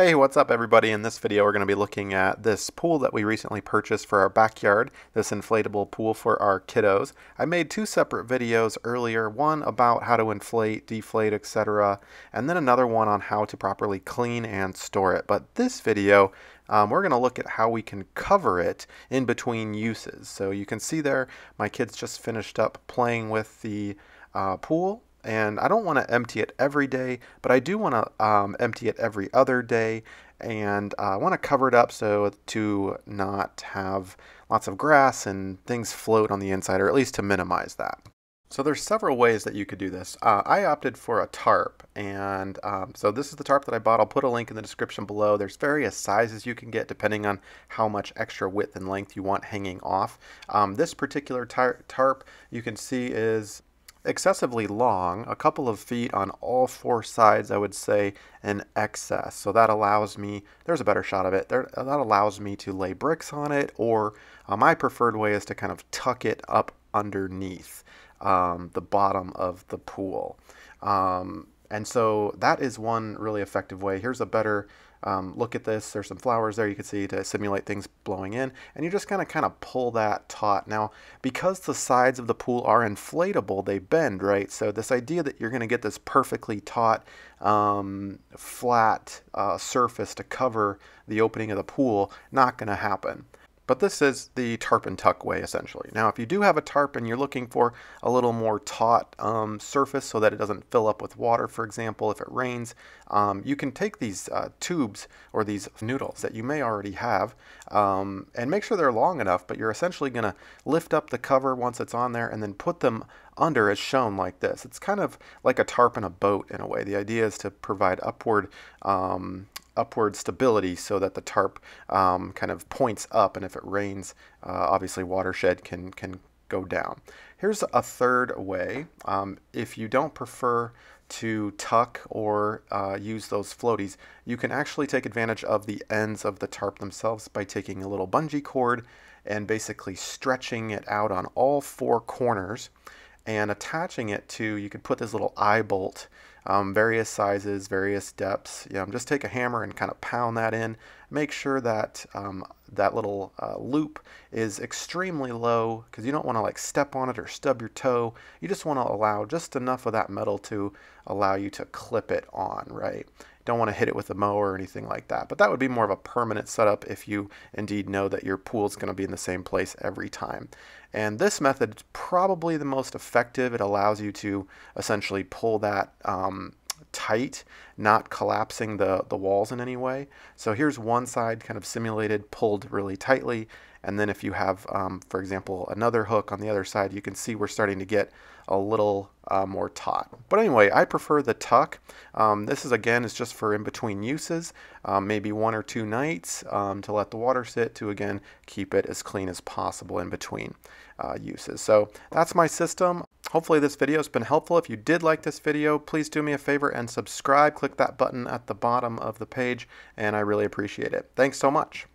Hey, what's up everybody? In this video we're going to be looking at this pool that we recently purchased for our backyard, this inflatable pool for our kiddos. I made two separate videos earlier, one about how to inflate, deflate, etc., and then another one on how to properly clean and store it. But this video um, we're going to look at how we can cover it in between uses. So you can see there my kids just finished up playing with the uh, pool and I don't want to empty it every day, but I do want to um, empty it every other day, and uh, I want to cover it up so to not have lots of grass and things float on the inside, or at least to minimize that. So there's several ways that you could do this. Uh, I opted for a tarp, and um, so this is the tarp that I bought. I'll put a link in the description below. There's various sizes you can get depending on how much extra width and length you want hanging off. Um, this particular tar tarp you can see is excessively long, a couple of feet on all four sides, I would say, in excess. So that allows me, there's a better shot of it, there, that allows me to lay bricks on it, or uh, my preferred way is to kind of tuck it up underneath um, the bottom of the pool. Um, and so that is one really effective way. Here's a better um, look at this. There's some flowers there you can see to simulate things blowing in. And you just kind of kind of pull that taut. Now, because the sides of the pool are inflatable, they bend, right? So this idea that you're going to get this perfectly taut, um, flat uh, surface to cover the opening of the pool, not going to happen. But this is the tarp and tuck way essentially. Now if you do have a tarp and you're looking for a little more taut um, surface so that it doesn't fill up with water, for example, if it rains, um, you can take these uh, tubes or these noodles that you may already have um, and make sure they're long enough, but you're essentially going to lift up the cover once it's on there and then put them under as shown like this. It's kind of like a tarp and a boat in a way. The idea is to provide upward um, upward stability so that the tarp um, kind of points up and if it rains, uh, obviously watershed can, can go down. Here's a third way. Um, if you don't prefer to tuck or uh, use those floaties, you can actually take advantage of the ends of the tarp themselves by taking a little bungee cord and basically stretching it out on all four corners and attaching it to, you could put this little eye bolt um, various sizes, various depths. You um, know, just take a hammer and kind of pound that in. Make sure that um, that little uh, loop is extremely low because you don't want to like step on it or stub your toe. You just want to allow just enough of that metal to allow you to clip it on, right? Don't want to hit it with a mow or anything like that. But that would be more of a permanent setup if you indeed know that your pool is going to be in the same place every time. And this method is probably the most effective. It allows you to essentially pull that um, tight, not collapsing the, the walls in any way. So here's one side kind of simulated, pulled really tightly. And then if you have, um, for example, another hook on the other side, you can see we're starting to get a little uh, more taut. But anyway, I prefer the tuck. Um, this is, again, is just for in between uses, um, maybe one or two nights um, to let the water sit to, again, keep it as clean as possible in between uh, uses. So that's my system. Hopefully this video has been helpful. If you did like this video, please do me a favor and subscribe. Click that button at the bottom of the page, and I really appreciate it. Thanks so much.